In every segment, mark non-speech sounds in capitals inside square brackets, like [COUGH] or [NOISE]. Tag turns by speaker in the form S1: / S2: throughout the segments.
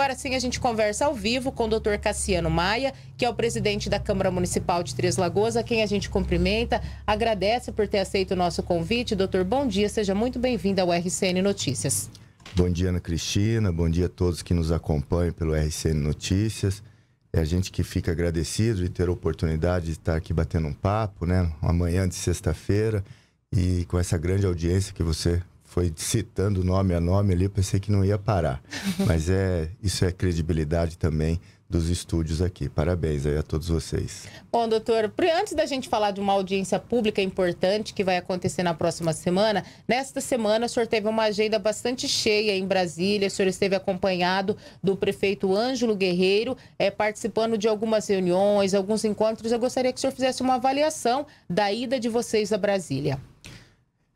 S1: Agora sim, a gente conversa ao vivo com o doutor Cassiano Maia, que é o presidente da Câmara Municipal de Três Lagoas, a quem a gente cumprimenta, agradece por ter aceito o nosso convite. Doutor, bom dia, seja muito bem-vindo ao RCN Notícias.
S2: Bom dia, Ana Cristina, bom dia a todos que nos acompanham pelo RCN Notícias. É a gente que fica agradecido de ter a oportunidade de estar aqui batendo um papo, né? amanhã de sexta-feira e com essa grande audiência que você foi citando nome a nome ali, eu pensei que não ia parar. [LAUGHS] Mas é isso é credibilidade também dos estúdios aqui. Parabéns aí a todos vocês.
S1: Bom, doutor, antes da gente falar de uma audiência pública importante que vai acontecer na próxima semana, nesta semana o senhor teve uma agenda bastante cheia em Brasília, o senhor esteve acompanhado do prefeito Ângelo Guerreiro, é, participando de algumas reuniões, alguns encontros. Eu gostaria que o senhor fizesse uma avaliação da ida de vocês a Brasília.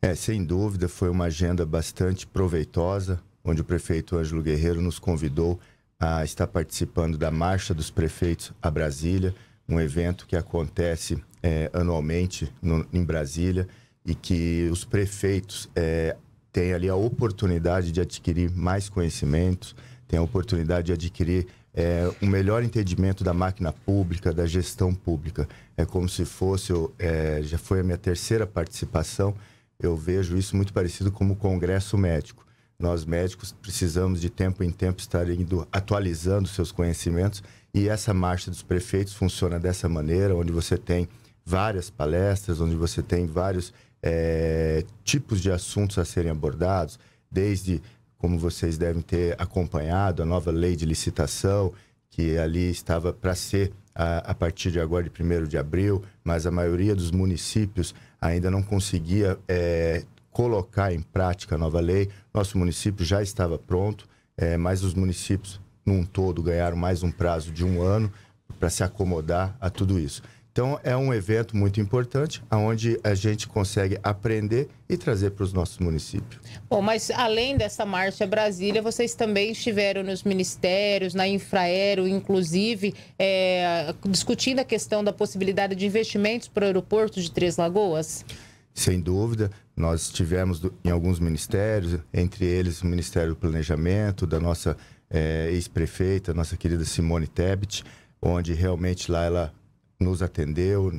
S2: É, sem dúvida, foi uma agenda bastante proveitosa, onde o prefeito Ângelo Guerreiro nos convidou a estar participando da Marcha dos Prefeitos a Brasília, um evento que acontece é, anualmente no, em Brasília e que os prefeitos é, têm ali a oportunidade de adquirir mais conhecimentos, têm a oportunidade de adquirir é, um melhor entendimento da máquina pública, da gestão pública. É como se fosse, eu, é, já foi a minha terceira participação, eu vejo isso muito parecido com o congresso médico. Nós médicos precisamos de tempo em tempo estar indo atualizando seus conhecimentos e essa marcha dos prefeitos funciona dessa maneira, onde você tem várias palestras, onde você tem vários é, tipos de assuntos a serem abordados, desde como vocês devem ter acompanhado a nova lei de licitação, que ali estava para ser a, a, partir de agora, de 1 de abril, mas a maioria dos municípios ainda não conseguia é, colocar em prática a nova lei. Nosso município já estava pronto, é, mas os municípios, num todo, ganharam mais um prazo de um ano para se acomodar a tudo isso. Então, é um evento muito importante, onde a gente consegue aprender e trazer para os nossos municípios.
S1: Bom, mas além dessa Marcha Brasília, vocês também estiveram nos ministérios, na Infraero, inclusive, é, discutindo a questão da possibilidade de investimentos para o aeroporto de Três Lagoas?
S2: Sem dúvida, nós estivemos em alguns ministérios, entre eles o Ministério do Planejamento, da nossa é, ex-prefeita, nossa querida Simone Tebet, onde realmente lá ela nos atendeu,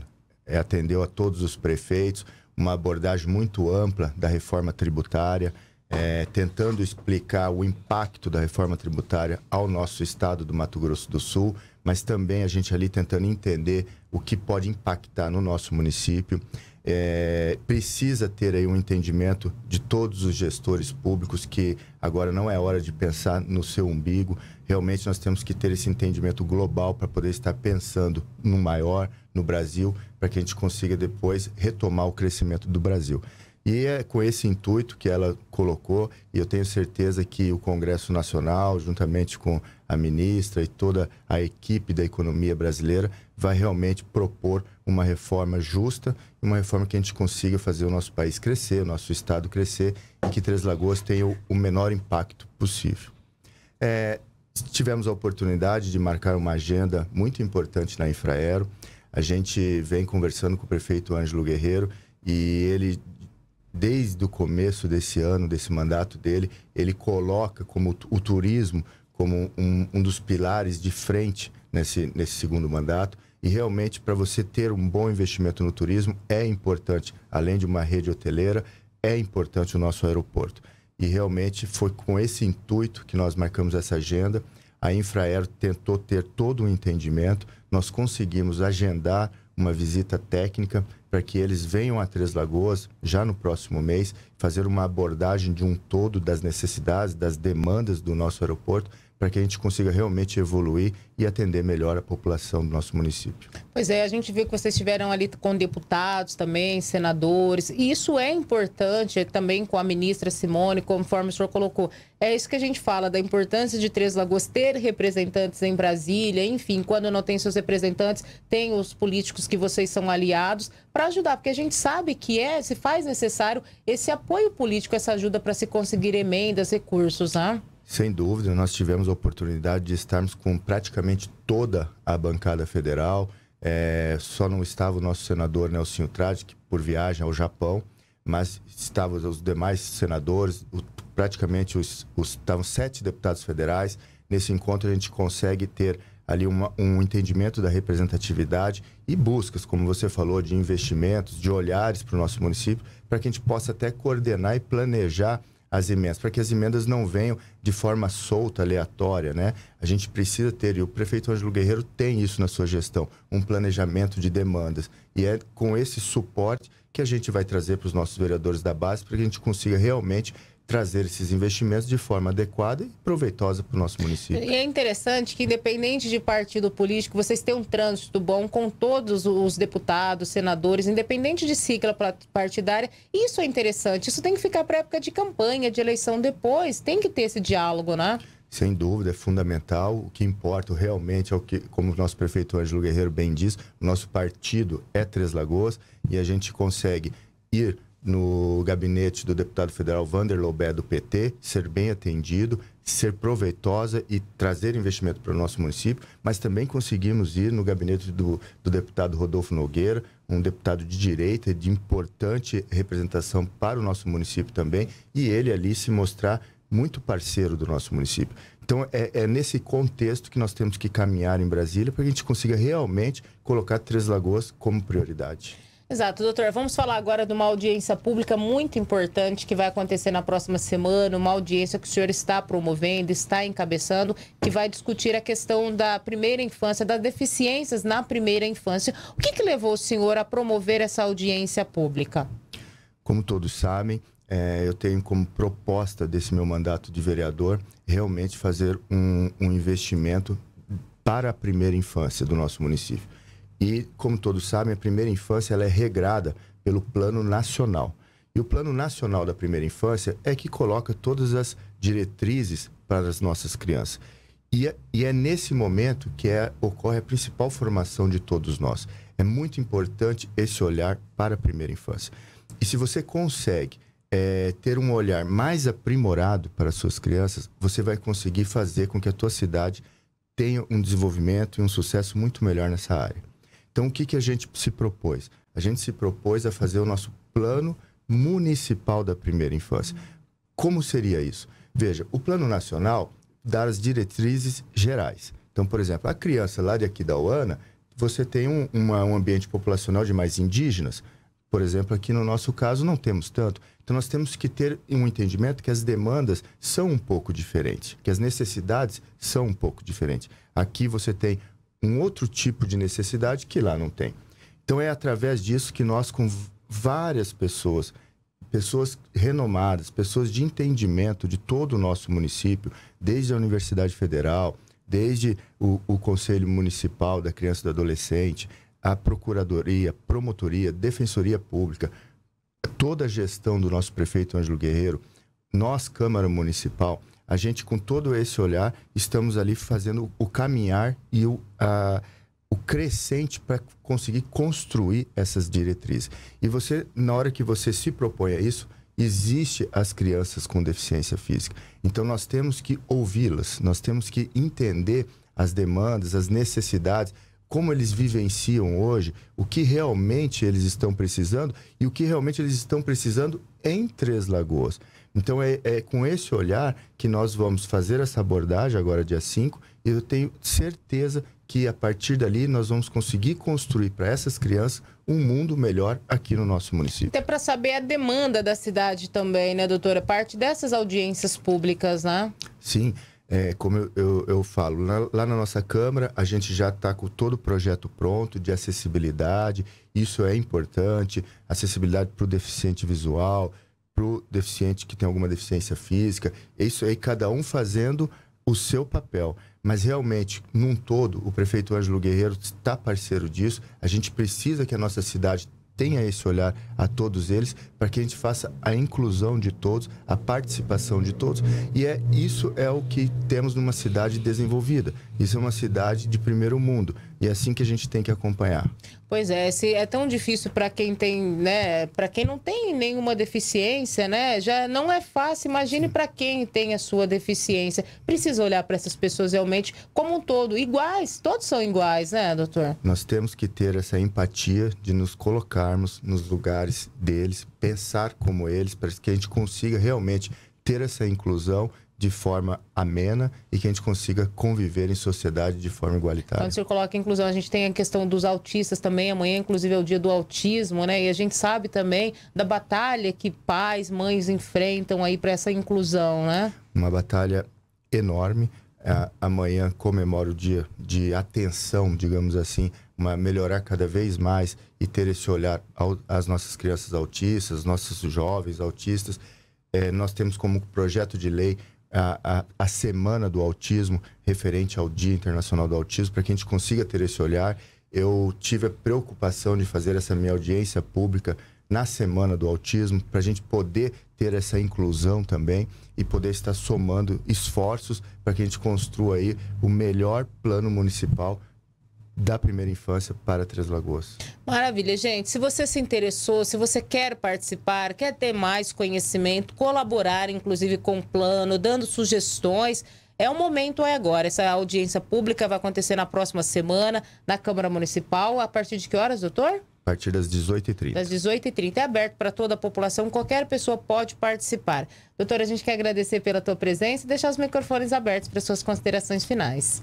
S2: é, atendeu a todos os prefeitos, uma abordagem muito ampla da reforma tributária, é, tentando explicar o impacto da reforma tributária ao nosso estado do Mato Grosso do Sul, mas também a gente ali tentando entender o que pode impactar no nosso município é, precisa ter aí um entendimento de todos os gestores públicos que agora não é hora de pensar no seu umbigo. Realmente nós temos que ter esse entendimento global para poder estar pensando no maior, no Brasil, para que a gente consiga depois retomar o crescimento do Brasil. E é com esse intuito que ela colocou, e eu tenho certeza que o Congresso Nacional, juntamente com a ministra e toda a equipe da economia brasileira vai realmente propor uma reforma justa, uma reforma que a gente consiga fazer o nosso país crescer, o nosso estado crescer e que Três Lagoas tenha o menor impacto possível. É, tivemos a oportunidade de marcar uma agenda muito importante na Infraero. A gente vem conversando com o prefeito Ângelo Guerreiro e ele desde o começo desse ano, desse mandato dele, ele coloca como o turismo como um, um dos pilares de frente nesse, nesse segundo mandato. E realmente, para você ter um bom investimento no turismo, é importante, além de uma rede hoteleira, é importante o nosso aeroporto. E realmente foi com esse intuito que nós marcamos essa agenda. A Infraero tentou ter todo o entendimento, nós conseguimos agendar uma visita técnica para que eles venham a Três Lagoas já no próximo mês, fazer uma abordagem de um todo das necessidades, das demandas do nosso aeroporto para que a gente consiga realmente evoluir e atender melhor a população do nosso município.
S1: Pois é, a gente viu que vocês estiveram ali com deputados também, senadores, e isso é importante também com a ministra Simone, conforme o senhor colocou. É isso que a gente fala, da importância de Três Lagoas ter representantes em Brasília, enfim, quando não tem seus representantes, tem os políticos que vocês são aliados para ajudar, porque a gente sabe que é, se faz necessário esse apoio político, essa ajuda para se conseguir emendas, recursos, né?
S2: Sem dúvida, nós tivemos a oportunidade de estarmos com praticamente toda a bancada federal. É, só não estava o nosso senador Nelson Utrad, que por viagem ao Japão, mas estavam os demais senadores, o, praticamente os, os, estavam sete deputados federais. Nesse encontro a gente consegue ter ali uma, um entendimento da representatividade e buscas, como você falou, de investimentos, de olhares para o nosso município, para que a gente possa até coordenar e planejar as emendas, para que as emendas não venham de forma solta, aleatória, né? A gente precisa ter, e o prefeito Ângelo Guerreiro tem isso na sua gestão, um planejamento de demandas. E é com esse suporte que a gente vai trazer para os nossos vereadores da base, para que a gente consiga realmente trazer esses investimentos de forma adequada e proveitosa para o nosso município.
S1: E é interessante que, independente de partido político, vocês têm um trânsito bom com todos os deputados, senadores, independente de sigla partidária. Isso é interessante. Isso tem que ficar para época de campanha, de eleição depois. Tem que ter esse diálogo, né?
S2: Sem dúvida, é fundamental. O que importa realmente é o que, como o nosso prefeito Ângelo Guerreiro bem diz, o nosso partido é Três Lagoas e a gente consegue ir no gabinete do deputado federal Vander Lobé, do PT, ser bem atendido, ser proveitosa e trazer investimento para o nosso município, mas também conseguimos ir no gabinete do, do deputado Rodolfo Nogueira, um deputado de direita, de importante representação para o nosso município também, e ele ali se mostrar muito parceiro do nosso município. Então, é, é, nesse contexto que nós temos que caminhar em Brasília para que a gente consiga realmente colocar Três Lagoas como prioridade.
S1: Exato, doutor. Vamos falar agora de uma audiência pública muito importante que vai acontecer na próxima semana, uma audiência que o senhor está promovendo, está encabeçando, que vai discutir a questão da primeira infância, das deficiências na primeira infância. O que, que levou o senhor a promover essa audiência pública?
S2: Como todos sabem, é, eu tenho como proposta desse meu mandato de vereador realmente fazer um, um investimento para a primeira infância do nosso município e, como todos sabem, a primeira infância ela é regrada pelo Plano Nacional. E o Plano Nacional da Primeira Infância é que coloca todas as diretrizes para as nossas crianças. E é, e é nesse momento que é, ocorre a principal formação de todos nós. É muito importante esse olhar para a primeira infância. E se você consegue é, ter um olhar mais aprimorado para as suas crianças, você vai conseguir fazer com que a tua cidade tenha um desenvolvimento e um sucesso muito melhor nessa área. Então, o que, que a gente se propôs? A gente se propôs a fazer o nosso plano municipal da primeira infância. Como seria isso? Veja, o plano nacional dá as diretrizes gerais. Então, por exemplo, a criança lá de Aquidauana, você tem um, uma, um ambiente populacional de mais indígenas, por exemplo, aqui no nosso caso não temos tanto. Então nós temos que ter um entendimento que as demandas são um pouco diferentes, que as necessidades são um pouco diferentes. Aqui você tem um outro tipo de necessidade que lá não tem. Então é através disso que nós, com várias pessoas, pessoas renomadas, pessoas de entendimento de todo o nosso município, desde a Universidade Federal, desde o, o Conselho Municipal da Criança e do Adolescente, a Procuradoria, Promotoria, Defensoria Pública, toda a gestão do nosso prefeito Ângelo Guerreiro, nós, Câmara Municipal, a gente, com todo esse olhar, estamos ali fazendo o caminhar e o, a, o crescente para conseguir construir essas diretrizes. E você, na hora que você se propõe a isso, existe as crianças com deficiência física. Então, nós temos que ouvi-las, nós temos que entender as demandas, as necessidades, como eles vivenciam hoje, o que realmente eles estão precisando e o que realmente eles estão precisando em Três Lagoas. Então é, é, com esse olhar que nós vamos fazer essa abordagem agora dia 5 e eu tenho certeza que a partir dali nós vamos conseguir construir para essas crianças um mundo melhor aqui no nosso município.
S1: Até para saber a demanda da cidade também, né, doutora? Parte dessas audiências públicas, né?
S2: Sim. É, como eu, eu, eu falo, lá, lá na nossa Câmara, a gente já está com todo o projeto pronto de acessibilidade, isso é importante, acessibilidade para o deficiente visual, para o deficiente que tem alguma deficiência física. Isso aí, cada um fazendo o seu papel. Mas realmente, num todo, o prefeito Ângelo Guerreiro está parceiro disso. A gente precisa que a nossa cidade tenha esse olhar a todos eles para que a gente faça a inclusão de todos, a participação de todos. E é isso é o que temos numa cidade desenvolvida. Isso é uma cidade de primeiro mundo. E é assim que a gente tem que acompanhar.
S1: Pois é, se é tão difícil para quem tem, né, para quem não tem nenhuma deficiência, né? Já não é fácil, imagine para quem tem a sua deficiência. Precisa olhar para essas pessoas realmente como um todo, iguais, todos são iguais, né, doutor?
S2: Nós temos que ter essa empatia de nos colocarmos nos lugares deles, pensar como eles, para que a gente consiga realmente ter essa inclusão de forma amena e que a gente consiga conviver em sociedade de forma igualitária. Quando o então,
S1: senhor coloca inclusão, a gente tem a questão dos autistas também, amanhã inclusive é o dia do autismo, né? E a gente sabe também da batalha que pais, mães enfrentam aí para essa inclusão, né?
S2: Uma batalha enorme. É, amanhã comemora o dia de atenção, digamos assim, uma, melhorar cada vez mais e ter esse olhar às nossas crianças autistas, nossos jovens autistas. É, nós temos como projeto de lei a, a, a semana do autismo referente ao Dia Internacional do Autismo, para que a gente consiga ter esse olhar. Eu tive a preocupação de fazer essa minha audiência pública na semana do autismo, para a gente poder ter essa inclusão também e poder estar somando esforços para que a gente construa aí o melhor plano municipal da primeira infância para Três Lagoas.
S1: Maravilha, gente. Se você se interessou, se você quer participar, quer ter mais conhecimento, colaborar inclusive com o plano, dando sugestões, é o momento, é agora. Essa audiência pública vai acontecer na próxima semana na Câmara Municipal. A partir de que horas, doutor?
S2: A partir das 18h30.
S1: Das 18h30. É aberto para toda a população, qualquer pessoa pode participar. Doutor, a gente quer agradecer pela tua presença e deixar os microfones abertos para suas considerações finais.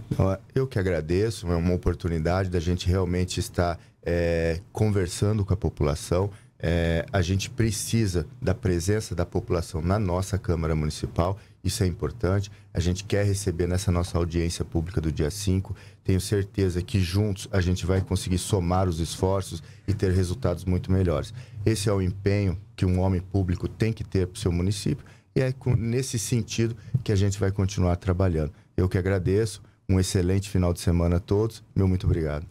S2: Eu que agradeço, é uma oportunidade da gente realmente estar é, conversando com a população. É, a gente precisa da presença da população na nossa Câmara Municipal, isso é importante. A gente quer receber nessa nossa audiência pública do dia 5. Tenho certeza que juntos a gente vai conseguir somar os esforços e ter resultados muito melhores. Esse é o empenho que um homem público tem que ter para o seu município e é com, nesse sentido que a gente vai continuar trabalhando. Eu que agradeço, um excelente final de semana a todos, meu muito obrigado.